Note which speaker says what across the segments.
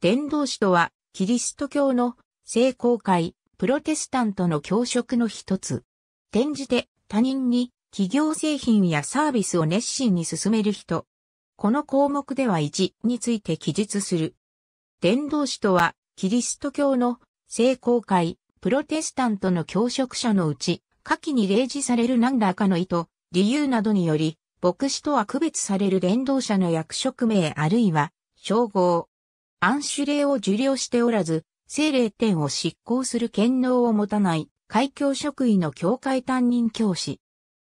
Speaker 1: 伝道師とは、キリスト教の聖公会、プロテスタントの教職の一つ。転じて他人に企業製品やサービスを熱心に進める人。この項目では1について記述する。伝道師とは、キリスト教の聖公会、プロテスタントの教職者のうち、下記に例示される何らかの意図、理由などにより、牧師とは区別される伝道者の役職名あるいは、称号、安守令を受領しておらず、政令点を執行する権能を持たない、海峡職位の教会担任教師。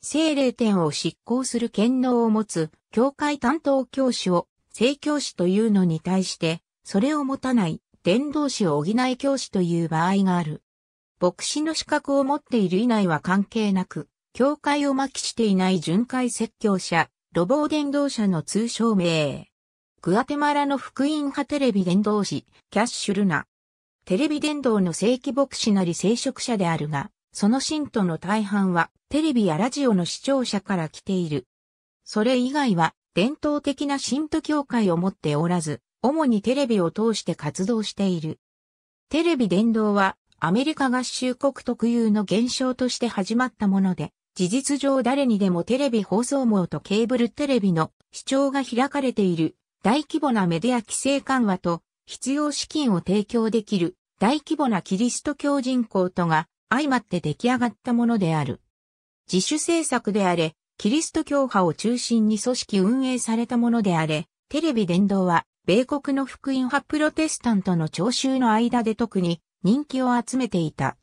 Speaker 1: 政令点を執行する権能を持つ、教会担当教師を、正教師というのに対して、それを持たない、伝道師を補い教師という場合がある。牧師の資格を持っている以内は関係なく、教会を巻きしていない巡回説教者、路傍伝道者の通称名。グアテマラの福音派テレビ伝道師、キャッシュルナ。テレビ伝道の正規牧師なり聖職者であるが、その信徒の大半は、テレビやラジオの視聴者から来ている。それ以外は、伝統的な信徒教会を持っておらず、主にテレビを通して活動している。テレビ伝道は、アメリカ合衆国特有の現象として始まったもので、事実上誰にでもテレビ放送網とケーブルテレビの視聴が開かれている大規模なメディア規制緩和と必要資金を提供できる大規模なキリスト教人口とが相まって出来上がったものである。自主政策であれ、キリスト教派を中心に組織運営されたものであれ、テレビ伝道は米国の福音派プロテスタントの聴衆の間で特に人気を集めていた。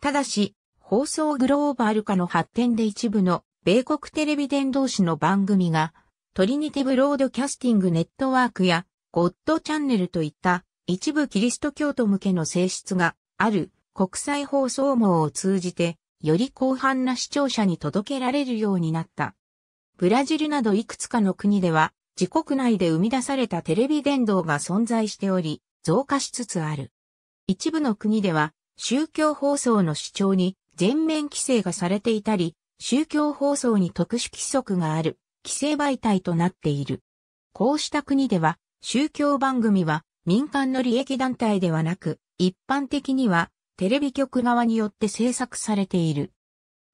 Speaker 1: ただし、放送グローバル化の発展で一部の米国テレビ伝道師の番組がトリニティブロードキャスティングネットワークやゴッドチャンネルといった一部キリスト教徒向けの性質がある国際放送網を通じてより広範な視聴者に届けられるようになった。ブラジルなどいくつかの国では自国内で生み出されたテレビ伝道が存在しており増加しつつある。一部の国では宗教放送の主張に全面規制がされていたり宗教放送に特殊規則がある規制媒体となっている。こうした国では、宗教番組は民間の利益団体ではなく、一般的にはテレビ局側によって制作されている。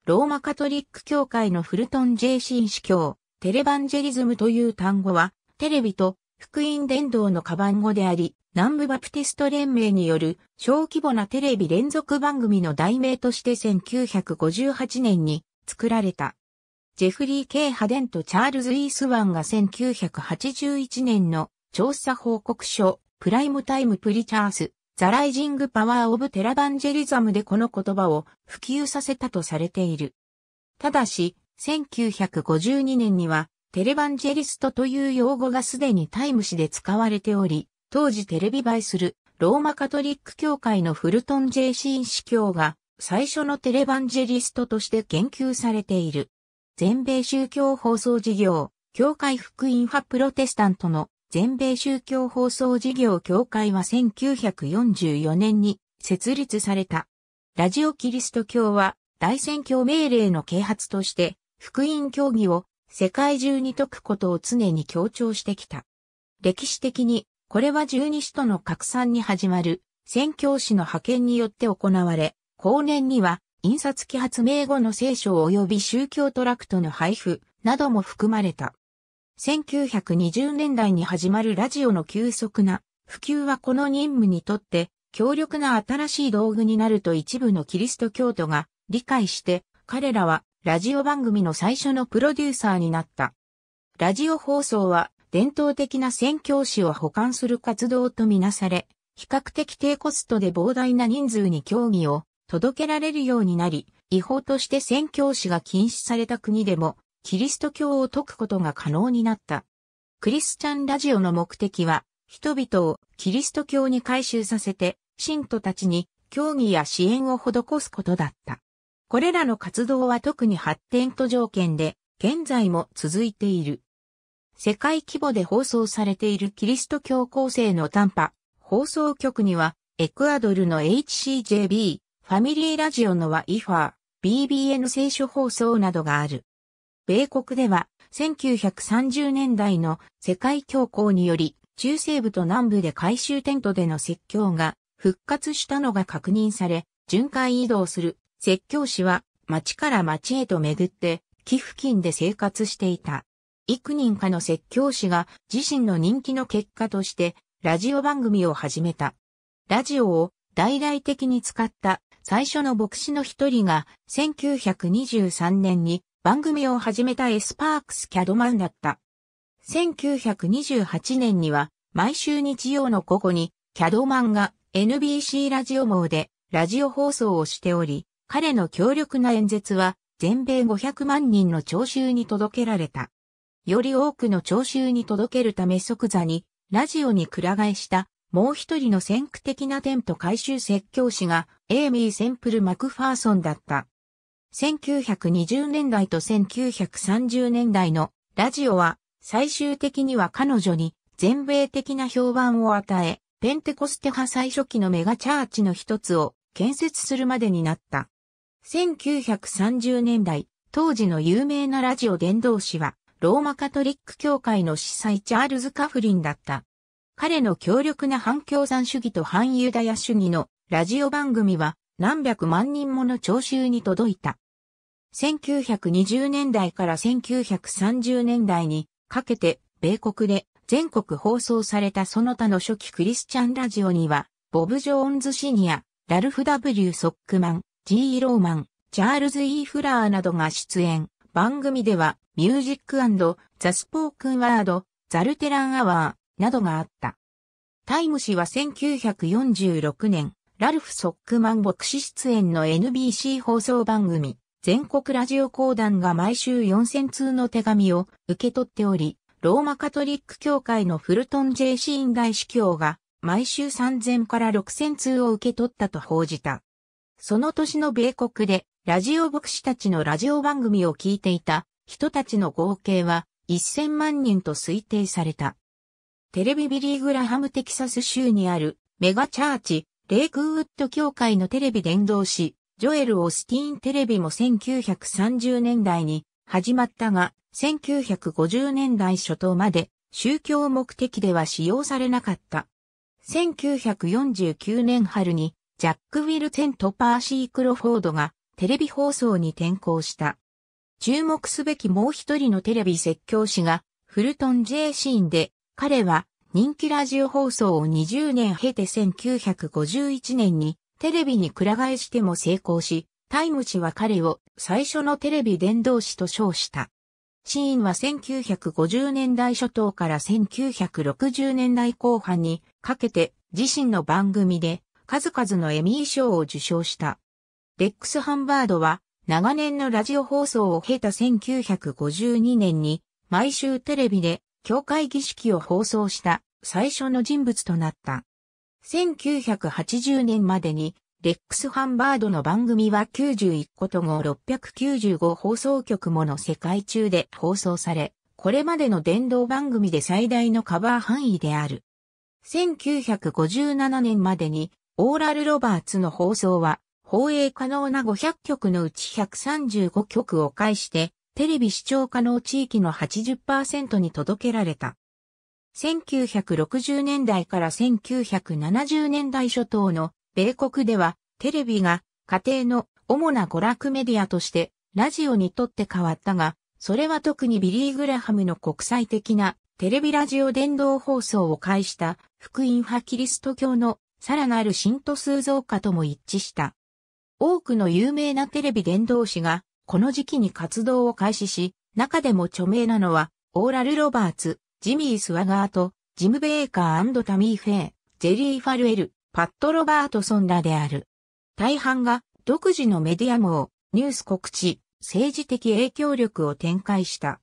Speaker 1: ローマカトリック教会のフルトン・ジェイシン司教、テレバンジェリズムという単語は、テレビと福音伝道のカバン語であり、南部バプティスト連盟による小規模なテレビ連続番組の題名として1958年に作られた。ジェフリー・ケイ・ハデンとチャールズ・イースワンが1981年の調査報告書、プライムタイム・プリチャース、ザ・ライジング・パワー・オブ・テラバンジェリザムでこの言葉を普及させたとされている。ただし、1952年には、テレバンジェリストという用語がすでにタイム誌で使われており、当時テレビ映えするローマカトリック教会のフルトン・ジェイシーン司教が最初のテレバンジェリストとして言及されている。全米宗教放送事業、教会福音派プロテスタントの全米宗教放送事業協会は1944年に設立された。ラジオキリスト教は大宣教命令の啓発として福音教義を世界中に説くことを常に強調してきた。歴史的にこれは十二使徒の拡散に始まる宣教師の派遣によって行われ、後年には印刷機発明後の聖書及び宗教トラクトの配布なども含まれた。1920年代に始まるラジオの急速な普及はこの任務にとって強力な新しい道具になると一部のキリスト教徒が理解して彼らはラジオ番組の最初のプロデューサーになった。ラジオ放送は伝統的な宣教師を保管する活動とみなされ、比較的低コストで膨大な人数に競技を届けられるようになり、違法として宣教師が禁止された国でも、キリスト教を説くことが可能になった。クリスチャンラジオの目的は、人々をキリスト教に改宗させて、信徒たちに教義や支援を施すことだった。これらの活動は特に発展途上圏で、現在も続いている。世界規模で放送されているキリスト教構成の短波、放送局には、エクアドルの HCJB、ファミリーラジオのはイファー、BBN 聖書放送などがある。米国では1930年代の世界恐慌により中西部と南部で回収テントでの説教が復活したのが確認され、巡回移動する説教師は町から町へと巡って寄付金で生活していた。幾人かの説教師が自身の人気の結果としてラジオ番組を始めた。ラジオを大々的に使った最初の牧師の一人が1923年に番組を始めたエスパークス・キャドマンだった。1928年には毎週日曜の午後にキャドマンが NBC ラジオ網でラジオ放送をしており、彼の強力な演説は全米500万人の聴衆に届けられた。より多くの聴衆に届けるため即座にラジオにくら替えしたもう一人の先駆的なテント回収説教師がエイミー・センプル・マクファーソンだった。1920年代と1930年代のラジオは最終的には彼女に全米的な評判を与え、ペンテコステ派最初期のメガチャーチの一つを建設するまでになった。1930年代、当時の有名なラジオ伝道師は、ローマカトリック教会の司祭チャールズ・カフリンだった。彼の強力な反共産主義と反ユダヤ主義のラジオ番組は何百万人もの聴衆に届いた。1920年代から1930年代にかけて米国で全国放送されたその他の初期クリスチャンラジオには、ボブ・ジョーンズ・シニア、ラルフ・ W・ ソックマン、G・ ローマン、チャールズ・ E・ フラーなどが出演。番組では、ミュージックザ・スポークン・ワード、ザルテラン・アワー、などがあった。タイム氏は1946年、ラルフ・ソックマン牧師出演の NBC 放送番組、全国ラジオ講談が毎週4000通の手紙を受け取っており、ローマカトリック教会のフルトン J 院大司教が毎週3000から6000通を受け取ったと報じた。その年の米国でラジオ牧師たちのラジオ番組を聞いていた人たちの合計は1000万人と推定された。テレビビリー・グラハム・テキサス州にあるメガチャーチ、レイクウッド協会のテレビ伝道師、ジョエル・オスティーンテレビも1930年代に始まったが、1950年代初頭まで宗教目的では使用されなかった。1949年春にジャック・ウィルテンとパーシー・クロフォードがテレビ放送に転向した。注目すべきもう一人のテレビ説教師がフルトン・ジェーシーンで彼は人気ラジオ放送を20年経て1951年にテレビに倶ら替えしても成功し、タイム誌は彼を最初のテレビ伝道師と称した。シーンは1950年代初頭から1960年代後半にかけて自身の番組で数々のエミー賞を受賞した。レックス・ハンバードは長年のラジオ放送を経た1952年に毎週テレビで教会儀式を放送した最初の人物となった。1980年までに、レックス・ハンバードの番組は91個と合695放送局もの世界中で放送され、これまでの伝道番組で最大のカバー範囲である。1957年までに、オーラル・ロバーツの放送は、放映可能な500曲のうち135曲を介して、テレビ視聴可能地域の80%に届けられた。1960年代から1970年代初頭の米国ではテレビが家庭の主な娯楽メディアとしてラジオにとって変わったが、それは特にビリー・グラハムの国際的なテレビラジオ伝道放送を介した福音派キリスト教のさらなる信徒数増加とも一致した。多くの有名なテレビ伝道誌がこの時期に活動を開始し、中でも著名なのは、オーラル・ロバーツ、ジミー・スワガート、ジム・ベーカータミー・フェイ、ジェリー・ファルエル、パット・ロバートソンらである。大半が独自のメディア網、ニュース告知、政治的影響力を展開した。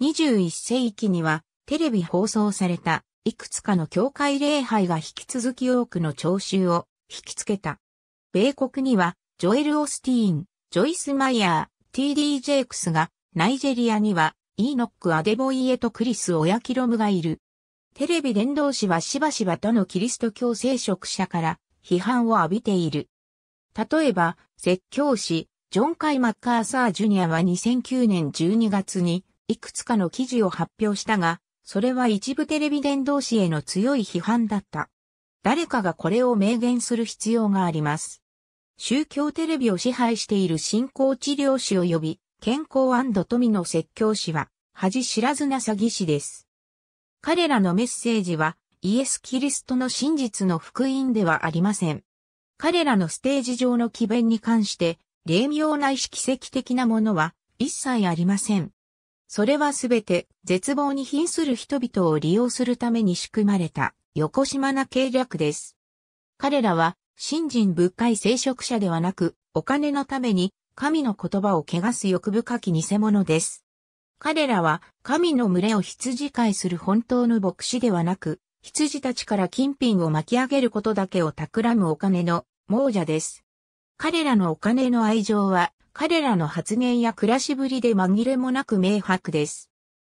Speaker 1: 21世紀にはテレビ放送されたいくつかの教会礼拝が引き続き多くの聴衆を引きつけた。米国にはジョエル・オスティーン、ジョイス・マイヤ TD ジェイクスが、ナイジェリアには、イーノック・アデボイエとクリス・オヤキロムがいる。テレビ伝道師はしばしば他のキリスト教聖職者から批判を浴びている。例えば、説教師、ジョン・カイ・マッカーサー・ジュニアは2009年12月にいくつかの記事を発表したが、それは一部テレビ伝道師への強い批判だった。誰かがこれを明言する必要があります。宗教テレビを支配している信仰治療師及び健康富の説教師は恥知らずな詐欺師です。彼らのメッセージはイエス・キリストの真実の福音ではありません。彼らのステージ上の奇弁に関して霊妙な意識跡的なものは一切ありません。それはすべて絶望に瀕する人々を利用するために仕組まれた横島な計略です。彼らは新人仏界、聖職者ではなく、お金のために神の言葉を汚す欲深き偽物です。彼らは神の群れを羊飼いする本当の牧師ではなく、羊たちから金品を巻き上げることだけを企むお金の亡者です。彼らのお金の愛情は、彼らの発言や暮らしぶりで紛れもなく明白です。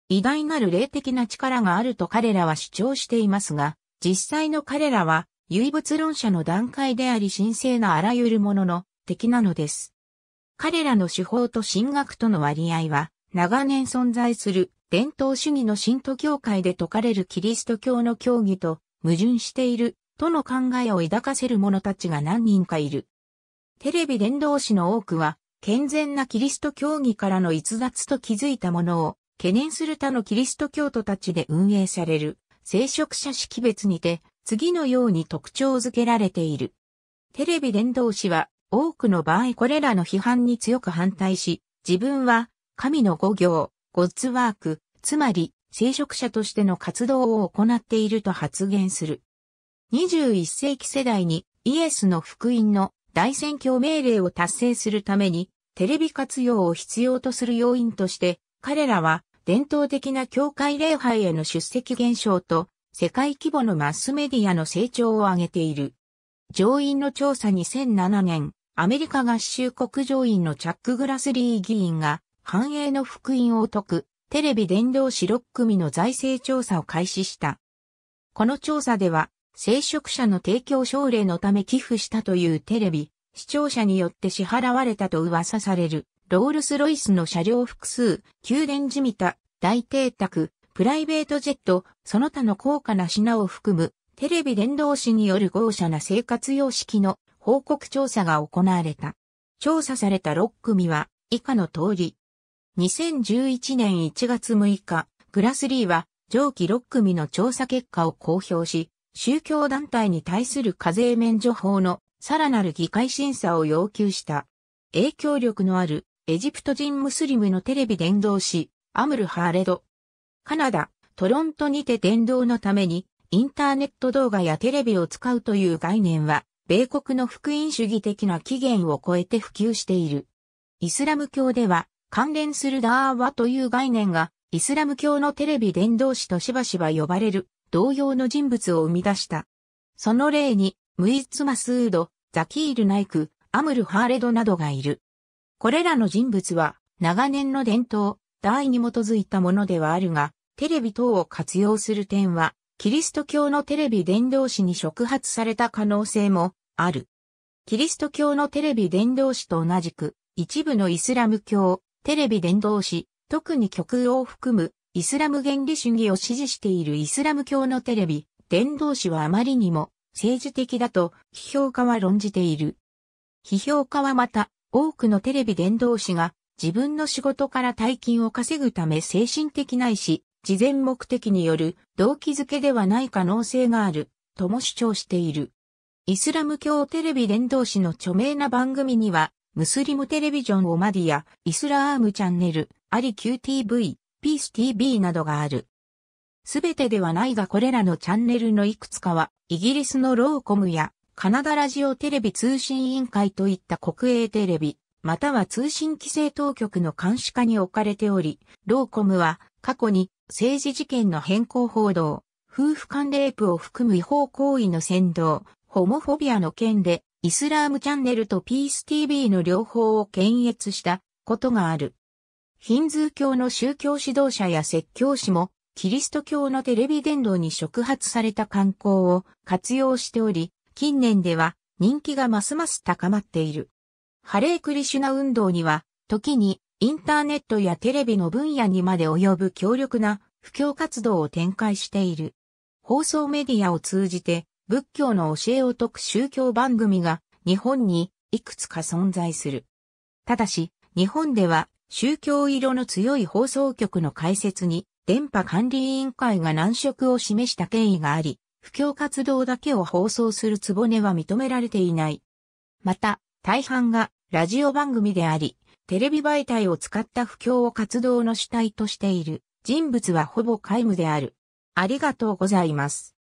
Speaker 1: 偉大なる霊的な力があると彼らは主張していますが、実際の彼らは唯物論者の段階であり神聖なあらゆるものの敵なのです。彼らの手法と神学との割合は、長年存在する伝統主義の信徒教会で説かれるキリスト教の教義と矛盾しているとの考えを抱かせる者たちが何人かいる。テレビ伝道師の多くは、健全なキリスト教義からの逸脱と気づいたものを、懸念する他のキリスト教徒たちで運営される、聖職者識別にて、次のように特徴づけられている。テレビ伝道師は多くの場合これらの批判に強く反対し、自分は神の五行、ゴッズワーク、つまり聖職者としての活動を行っていると発言する。21世紀世代にイエスの福音の大宣教命令を達成するためにテレビ活用を必要とする要因として彼らは伝統的な教会礼拝への出席減少と世界規模のマスメディアの成長を挙げている。上院の調査2007年、アメリカ合衆国上院のチャック・グラスリー議員が、繁栄の福音を解く、テレビ伝動四6組の財政調査を開始した。この調査では、聖職者の提供奨励のため寄付したというテレビ、視聴者によって支払われたと噂される、ロールス・ロイスの車両複数、宮殿地味た、大邸宅、プライベートジェット、その他の高価な品を含む、テレビ伝道師による豪奢な生活様式の報告調査が行われた。調査された6組は以下の通り。2011年1月6日、グラスリーは上記6組の調査結果を公表し、宗教団体に対する課税免除法のさらなる議会審査を要求した。影響力のあるエジプト人ムスリムのテレビ伝道師、アムル・ハーレド、カナダ、トロントにて伝道のために、インターネット動画やテレビを使うという概念は、米国の福音主義的な起源を超えて普及している。イスラム教では、関連するダーワという概念が、イスラム教のテレビ伝道師としばしば呼ばれる、同様の人物を生み出した。その例に、ムイツ・マスード、ザキール・ナイク、アムル・ハーレドなどがいる。これらの人物は、長年の伝統、題に基づいたものではあるが、テレビ等を活用する点は、キリスト教のテレビ伝道師に触発された可能性もある。キリスト教のテレビ伝道師と同じく、一部のイスラム教、テレビ伝道師、特に極右を含む、イスラム原理主義を支持しているイスラム教のテレビ、伝道師はあまりにも政治的だと批評家は論じている。批評家はまた多くのテレビ伝道師が自分の仕事から大金を稼ぐため精神的ないし、事前目的による動機づけではない可能性がある、とも主張している。イスラム教テレビ連動誌の著名な番組には、ムスリムテレビジョンオマディア、イスラームチャンネル、アリ QTV、ピース TV などがある。すべてではないがこれらのチャンネルのいくつかは、イギリスのローコムや、カナダラジオテレビ通信委員会といった国営テレビ、または通信規制当局の監視下に置かれており、ローコムは過去に政治事件の変更報道、夫婦間レイプを含む違法行為の扇動、ホモフォビアの件で、イスラームチャンネルとピース TV の両方を検閲したことがある。ヒンズー教の宗教指導者や説教師も、キリスト教のテレビ伝道に触発された観光を活用しており、近年では人気がますます高まっている。ハレークリシュナ運動には、時にインターネットやテレビの分野にまで及ぶ強力な布教活動を展開している。放送メディアを通じて仏教の教えを説く宗教番組が日本にいくつか存在する。ただし、日本では宗教色の強い放送局の開設に電波管理委員会が難色を示した経緯があり、布教活動だけを放送するつぼねは認められていない。また、大半がラジオ番組であり、テレビ媒体を使った布教を活動の主体としている人物はほぼ皆無である。ありがとうございます。